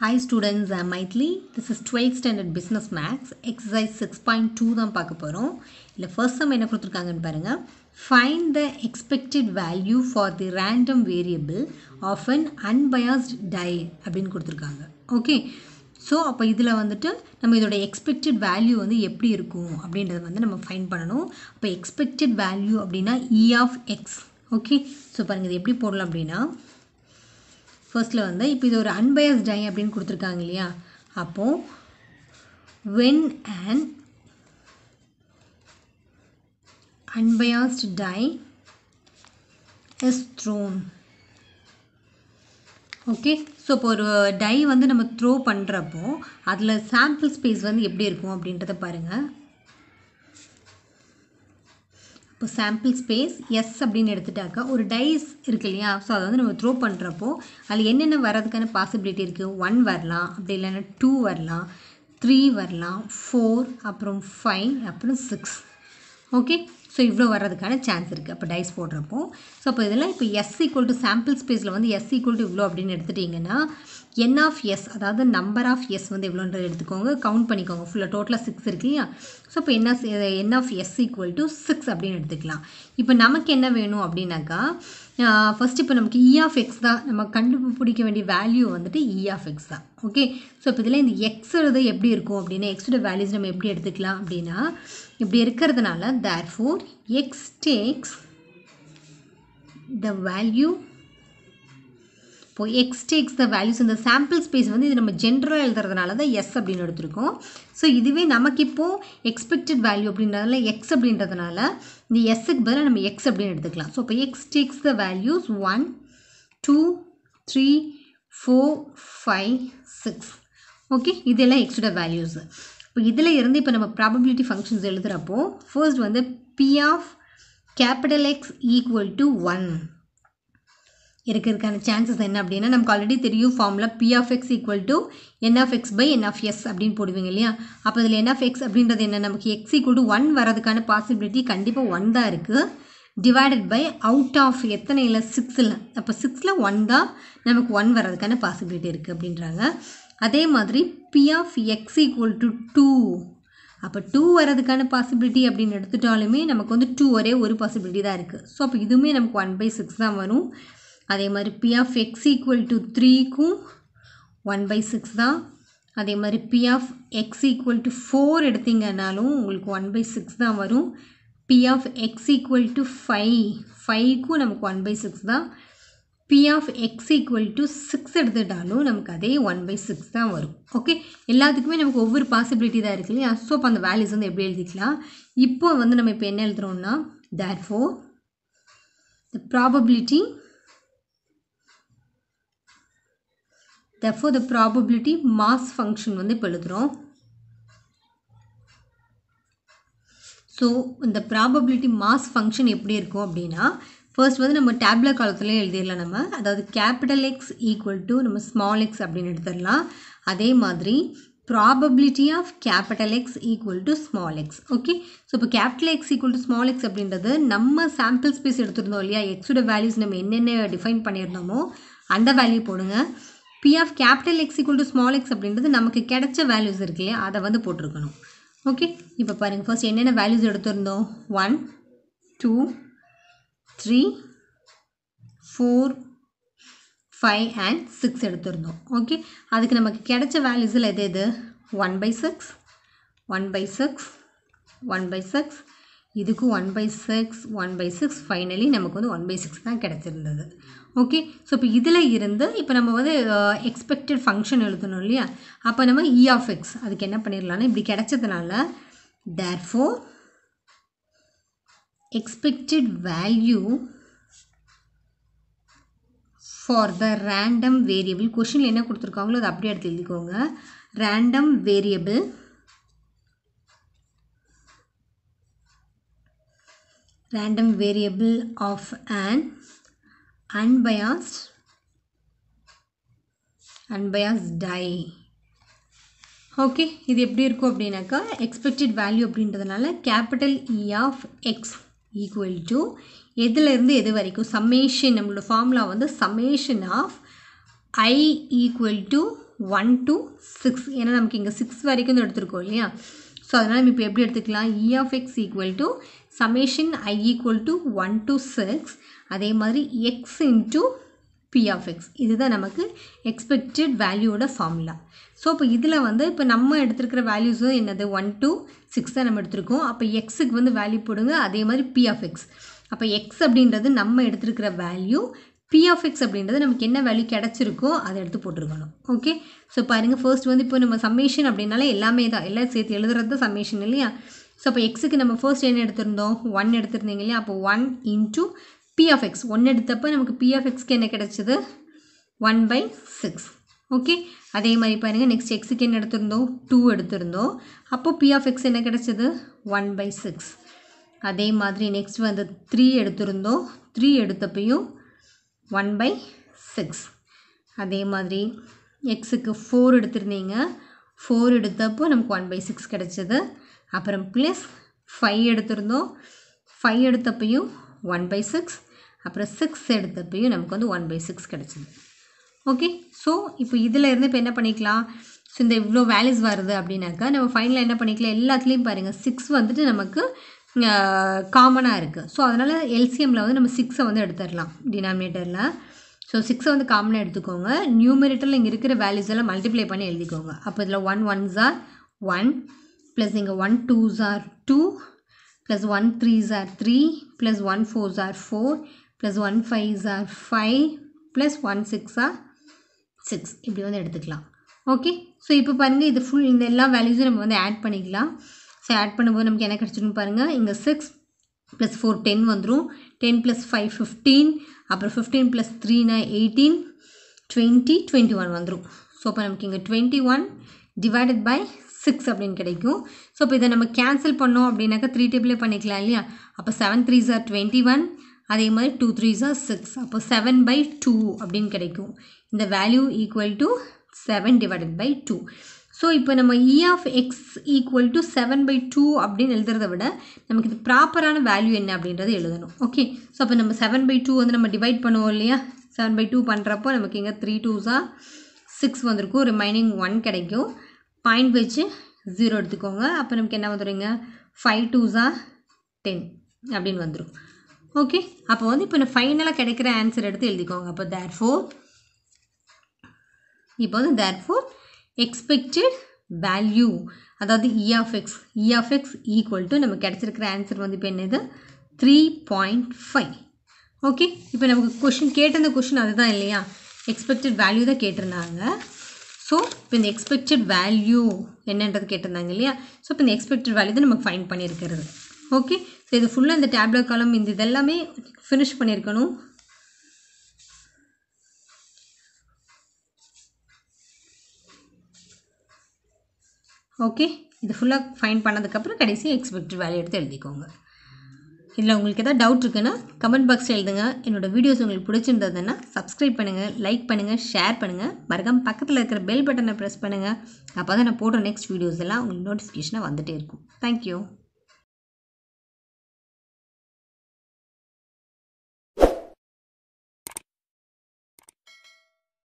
hi students I Mythili this is twelfth standard business maths exercise six point two தான் பார்க்க போகிறோம் இல்லை first sum என்ன கொடுத்துருக்காங்கன்னு பாருங்கள் find the expected value for the random variable of an unbiased die அப்படின்னு கொடுத்துருக்காங்க ஓகே ஸோ அப்போ இதில் வந்துட்டு நம்ம இதோட எக்ஸ்பெக்டட் வேல்யூ வந்து எப்படி இருக்கும் அப்படின்றத வந்து நம்ம ஃபைன் பண்ணணும் அப்போ எக்ஸ்பெக்டட் வேல்யூ அப்படின்னா E e of X okay so பாருங்கள் இது எப்படி போடலாம் அப்படின்னா ஃபர்ஸ்ட்டில் வந்து இப்போ இது ஒரு அன்பயஸ்ட் டை அப்படின்னு கொடுத்துருக்காங்க இல்லையா அப்போது when and unbiased die is thrown okay so இப்போ ஒரு டை வந்து நம்ம த்ரோ பண்ணுறப்போ அதில் சாம்பிள் ஸ்பேஸ் வந்து எப்படி இருக்கும் அப்படின்றத பாருங்கள் இப்போ சாம்பிள் ஸ்பேஸ் எஸ் அப்படின்னு எடுத்துட்டாக்கா ஒரு டைஸ் இருக்கு இல்லையா ஸோ அதை வந்து நம்ம த்ரோ பண்ணுறப்போ அதில் என்னென்ன வர்றதுக்கான பாசிபிலிட்டி இருக்குது ஒன் வரலாம் அப்படி இல்லைன்னா டூ வரலாம் த்ரீ வரலாம் ஃபோர் அப்புறம் ஃபைவ் அப்புறம் சிக்ஸ் ஓகே ஸோ இவ்வளோ வர்றதுக்கான சான்ஸ் இருக்குது அப்போ டைஸ் போடுறப்போ ஸோ அப்போ இதெல்லாம் இப்போ எஸ் ஈக்குவல் டு சாம்பிள் ஸ்பேஸில் வந்து எஸ் ஈக்குவல் டு இவ்வளோ அப்படின்னு எடுத்துட்டிங்கன்னா என் ஆஃப் எஸ் அதாவது நம்பர் ஆஃப் எஸ் வந்து எவ்வளோன்றது எடுத்துக்கோங்க கவுண்ட் பண்ணிக்கோங்க ஃபுல்லாக டோட்டலாக சிக்ஸ் இருக்கு இல்லையா ஸோ இப்போ என்ன n of S equal to six அப்படின்னு எடுத்துக்கலாம் இப்போ நமக்கு என்ன வேணும் அப்படின்னாக்கா ஃபஸ்ட் இப்போ நமக்கு இ ஆஃப் எக்ஸ் தான் நம்ம கண்டுபிடிக்க வேண்டிய வேல்யூ வந்துட்டு இ ஆஃப் எக்ஸ் தான் ஓகே ஸோ இப்போ இதில் இந்த எக்ஸோட எப்படி இருக்கும் அப்படின்னா எக்ஸோட வேல்யூஸ் நம்ம எப்படி எடுத்துக்கலாம் அப்படின்னா இப்படி இருக்கிறதுனால there four X takes the value இப்போ எக்ஸ் டேக்ஸ் த வேல்யூஸ் இந்த சாம்பிள் ஸ்பேஸ் வந்து இது நம்ம ஜென்ரலாக எழுதுறதுனால தான் எஸ் அப்படின்னு எடுத்திருக்கோம் ஸோ இதுவே நமக்கு இப்போது எக்ஸ்பெக்டட் வேல்யூ அப்படின்றதுனால எக்ஸ் அப்படின்றதுனால இந்த எஸ்ஸுக்கு பதிலாக நம்ம எக்ஸ் அப்படின்னு எடுத்துக்கலாம் ஸோ இப்போ X takes the values one two three four five six okay இதெல்லாம் எக்ஸோட வேல்யூஸ் இப்போ இதில் இருந்து இப்போ நம்ம ப்ராபபிலிட்டி ஃபங்க்ஷன்ஸ் எழுதுகிறப்போ ஃபர்ஸ்ட் வந்து P of capital X equal to one இருக்கிறதுக்கான சான்சஸ் என்ன அப்படின்னா நமக்கு ஆல்ரெடி தெரியும் ஃபார்மில் P of X equal to n of X by n of S அப்படின்னு போடுவீங்க இல்லையா அப்போ அதில் என் ஆஃப் எக்ஸ் அப்படின்றது என்ன நமக்கு எக்ஸ் ஈக்குவல் டு ஒன் வரதுக்கான பாசிபிலிட்டி கண்டிப்பாக ஒன் தான் இருக்குது டிவைடட் பை அவுட் ஆஃப் எத்தனை இல்லை சிக்ஸில் அப்போ சிக்ஸில் ஒன் தான் நமக்கு ஒன் வர்றதுக்கான பாசிபிலிட்டி இருக்குது அப்படின்றாங்க அதே மாதிரி P of X equal to two அப்போ டூ வர்றதுக்கான பாசிபிலிட்டி அப்படின்னு எடுத்துட்டாலுமே நமக்கு வந்து டூ ஒரே ஒரு பாசிபிலிட்டி தான் இருக்குது ஸோ அப்போ இதுவுமே நமக்கு ஒன் பை சிக்ஸ் தான் வரும் அதே மாதிரி P of X equal to த்ரீக்கும் ஒன் பை சிக்ஸ் தான் அதே மாதிரி P of X equal to four எடுத்தீங்கன்னாலும் உங்களுக்கு ஒன் பை சிக்ஸ் தான் வரும் P of X equal to five ஃபைவ்க்கும் நமக்கு ஒன் பை சிக்ஸ் தான் P of X equal to six எடுத்துட்டாலும் நமக்கு அதே ஒன் பை சிக்ஸ் தான் வரும் ஓகே எல்லாத்துக்குமே நமக்கு ஒவ்வொரு பாசிபிலிட்டி தான் இருக்கு இல்லையா ஸோ அப்போ அந்த வேல்யூஸ் வந்து எப்படி எழுதிக்கலாம் இப்போ வந்து நம்ம இப்போ என்ன எழுதுகிறோம்னா therefore the probability therefore the probability mass function வந்து இப்போ எழுதுகிறோம் ஸோ இந்த ப்ராபபிலிட்டி மாஸ் ஃபங்க்ஷன் எப்படி இருக்கும் அப்படின்னா ஃபர்ஸ்ட் வந்து நம்ம டேப்லெட் காலத்துலேயே எழுதிடலாம் நம்ம அதாவது capital எக்ஸ் ஈக்குவல் to நம்ம ஸ்மால் எக்ஸ் அப்படின்னு எடுத்துடலாம் அதே மாதிரி probability of capital X equal to small X okay so இப்போ capital X equal to small X அப்படின்றது நம்ம சாம்பிள் ஸ்பேஸ் எடுத்துருந்தோம் இல்லையா எக்ஸோட வேல்யூஸ் நம்ம என்னென்ன டிஃபைன் பண்ணியிருந்தோமோ அந்த வேல்யூ போடுங்க P of capital X equal to small X அப்படின்றது நமக்கு கிடைச்ச வேல்யூஸ் இருக்கு இல்லையா அதை வந்து போட்டிருக்கணும் ஓகே இப்போ பாருங்கள் ஃபர்ஸ்ட் என்னென்ன வேல்யூஸ் எடுத்திருந்தோம் one two three four five and six எடுத்திருந்தோம் ஓகே அதுக்கு நமக்கு கிடைச்ச வேல்யூஸில் எது எது one by six one by six one by six இதுக்கு one by six one by six finally நமக்கு வந்து ஒன் பை சிக்ஸ் தான் கிடச்சிருந்தது ஓகே ஸோ இப்போ இதில் இருந்து இப்போ நம்ம வந்து எக்ஸ்பெக்டட் ஃபங்க்ஷன் எழுதணும் இல்லையா அப்போ நம்ம இ ஆஃப் எக்ஸ் அதுக்கு என்ன பண்ணிடலாம்னா இப்படி கிடச்சதுனால therefore expected value for the random variable கொஷினில் என்ன கொடுத்துருக்காங்களோ அதை அப்படியே எடுத்து எழுதிக்கோங்க random variable random variable of an unbiased unbiased die okay இது எப்படி இருக்கும் அப்படின்னாக்கா எக்ஸ்பெக்டட் வேல்யூ அப்படின்றதுனால capital E of X equal to எதுலேருந்து எது வரைக்கும் சமேஷன் நம்மளோட ஃபார்முலா வந்து summation of I equal to one to six ஏன்னா நமக்கு இங்கே சிக்ஸ் வரைக்கும் எடுத்துருக்கோம் இல்லையா ஸோ அதனால் நம்ம இப்போ எப்படி எடுத்துக்கலாம் E of X equal to summation i equal to one to six அதே மாதிரி X into p of x இதுதான் நமக்கு எக்ஸ்பெக்டட் வேல்யூவோட ஃபார்முலா ஸோ இப்போ இதில் வந்து இப்போ நம்ம எடுத்துருக்கிற வேல்யூஸும் என்னது ஒன் டூ 6 தான் நம்ம எடுத்திருக்கோம் அப்போ எக்ஸுக்கு வந்து வேல்யூ புடுங்க அதே மாதிரி p of x அப்போ எக்ஸ் அப்படின்றது நம்ம எடுத்திருக்கிற வேல்யூ p of x அப்படின்றது நமக்கு என்ன வேல்யூ கிடச்சிருக்கோ அதை எடுத்து போட்டிருக்கணும் ஓகே ஸோ பாருங்கள் ஃபர்ஸ்ட் வந்து இப்போ நம்ம சம்மேஷன் அப்படின்னாலே எல்லாமே தான் எல்லாம் சேர்த்து எழுதுறது summation இல்லையா ஸோ அப்போ எக்ஸுக்கு நம்ம ஃபர்ஸ்ட் என்ன எடுத்திருந்தோம் ஒன் எடுத்திருந்தீங்க இல்லையா அப்போ one into P of X one எடுத்தப்போ நமக்கு பி ஆஃப் எக்ஸ்க்கு என்ன கிடச்சிது ஒன் பை சிக்ஸ் ஓகே அதே மாதிரி பாருங்கள் நெக்ஸ்ட் எக்ஸுக்கு என்ன எடுத்திருந்தோம் டூ எடுத்திருந்தோம் அப்போது பி ஆஃப் எக்ஸ் என்ன கிடச்சிது ஒன் பை சிக்ஸ் அதே மாதிரி நெக்ஸ்ட் வந்து த்ரீ எடுத்திருந்தோம் த்ரீ எடுத்தப்பையும் ஒன் பை சிக்ஸ் அதே மாதிரி எக்ஸுக்கு ஃபோர் எடுத்திருந்தீங்க ஃபோர் எடுத்தப்போ நமக்கு ஒன் பை சிக்ஸ் கிடச்சிது அப்புறம் ப்ளஸ் ஃபைவ் எடுத்திருந்தோம் ஃபைவ் எடுத்தப்பையும் ஒன் பை சிக்ஸ் அப்புறம் சிக்ஸ் எடுத்தப்பையும் நமக்கு வந்து ஒன் பை சிக்ஸ் கிடச்சிது ஓகே ஸோ இப்போ இதில் இருந்து இப்போ என்ன பண்ணிக்கலாம் ஸோ இந்த இவ்வளோ வேல்யூஸ் வருது அப்படின்னாக்கா நம்ம ஃபைனலாக என்ன பண்ணிக்கலாம் எல்லாத்துலேயும் பாருங்கள் சிக்ஸ் வந்துட்டு நமக்கு காமனாக இருக்குது ஸோ அதனால் எல்சிஎம்மில் வந்து நம்ம சிக்ஸை வந்து எடுத்துடலாம் டினாமினேட்டரில் ஸோ சிக்ஸை வந்து காமனாக எடுத்துக்கோங்க நியூமினேட்டரில் இங்கே இருக்கிற வேல்யூஸ் எல்லாம் மல்டிப்ளை பண்ணி எழுதிக்கோங்க அப்போ இதில் one ones are one plus இங்கே one twos are two plus one threes are three plus one fours are four plus one fives are five plus one six are six இப்படி வந்து எடுத்துக்கலாம் okay so இப்போ பாருங்கள் இது full இந்த எல்லா வேல்யூஸும் நம்ம வந்து ஆட் பண்ணிக்கலாம் ஸோ ஆட் பண்ணும்போது நமக்கு என்ன கிடச்சிருன்னு பாருங்கள் இங்கே சிக்ஸ் ப்ளஸ் ஃபோர் டென் வந்துடும் டென் ப்ளஸ் ஃபைவ் ஃபிஃப்டீன் அப்புறம் ஃபிஃப்டீன் ப்ளஸ் த்ரீனா எயிட்டீன் டுவெண்ட்டி டுவெண்ட்டி ஒன் வந்துடும் ஸோ அப்போ நமக்கு இங்கே twenty one divided by six அப்படின்னு கிடைக்கும் ஸோ இப்போ இதை நம்ம கேன்சல் பண்ணோம் அப்படின்னாக்கா த்ரீ டேபிளே பண்ணிக்கலாம் இல்லையா அப்போ seven three are twenty one அதே மாதிரி டூ த்ரீ ஜார் சிக்ஸ் அப்போ செவன் பை டூ அப்படின்னு கிடைக்கும் இந்த value equal to seven divided by two so இப்போ நம்ம E of X equal to seven by two அப்படின்னு எழுதுறத விட நமக்கு இது ப்ராப்பரான வேல்யூ என்ன அப்படின்றத எழுதணும் ஓகே ஸோ அப்போ நம்ம செவன் பை டூ வந்து நம்ம டிவைட் பண்ணுவோம் இல்லையா செவன் பை டூ பண்ணுறப்போ நமக்கு இங்கே த்ரீ டூஸாக சிக்ஸ் வந்திருக்கும் ரிமைனிங் ஒன் கிடைக்கும் பாயிண்ட் வச்சு ஜீரோ எடுத்துக்கோங்க அப்போ நமக்கு என்ன வந்துடுங்க ஃபைவ் டூஸா டென் அப்படின்னு வந்துடும் ஓகே அப்போ வந்து இப்போ நான் ஃபைனலாக கிடைக்கிற ஆன்சர் எடுத்து எழுதிக்கோங்க அப்போ தேர் ஃபோர் இப்போ வந்து தேர் ஃபோர் எக்ஸ்பெக்டட் வேல்யூ அதாவது E of X e E of X equal e to நம்ம கிடச்சிருக்கிற ஆன்சர் வந்து இப்போ என்னது த்ரீ பாயிண்ட் ஃபைவ் ஓகே இப்போ நமக்கு கொஷின் கேட்டிருந்த கொஷின் அதுதான் இல்லையா எக்ஸ்பெக்டட் வேல்யூ தான் கேட்டிருந்தாங்க ஸோ இப்போ இந்த எக்ஸ்பெக்டட் வேல்யூ என்னன்றது கேட்டிருந்தாங்க இல்லையா ஸோ இப்போ இந்த எக்ஸ்பெக்டட் வேல்யூ தான் நமக்கு ஃபைன் பண்ணியிருக்கிறது ஓகே ஸோ இது ஃபுல்லாக இந்த டேப்லெட் காலம் இந்த இதெல்லாமே ஃபினிஷ் பண்ணியிருக்கணும் ஓகே இது ஃபுல்லாக ஃபைன் பண்ணதுக்கப்புறம் கடைசி எக்ஸ்பெக்டட் வேல்யூ எடுத்து எழுதிக்கோங்க இல்லை உங்களுக்கு எதாவது டவுட் இருக்குன்னா கமெண்ட் பாக்ஸில் எழுதுங்க என்னோட வீடியோஸ் உங்களுக்கு பிடிச்சிருந்ததுன்னா சப்ஸ்கிரைப் பண்ணுங்கள் லைக் பண்ணுங்கள் ஷேர் பண்ணுங்கள் மறக்காம பக்கத்தில் இருக்கிற பெல் பட்டனை ப்ரெஸ் பண்ணுங்கள் அப்போ தான் நான் போடுற நெக்ஸ்ட் வீடியோஸ் எல்லாம் உங்களுக்கு நோட்டிஃபிகேஷனாக வந்துகிட்டே இருக்கும் தேங்க்யூ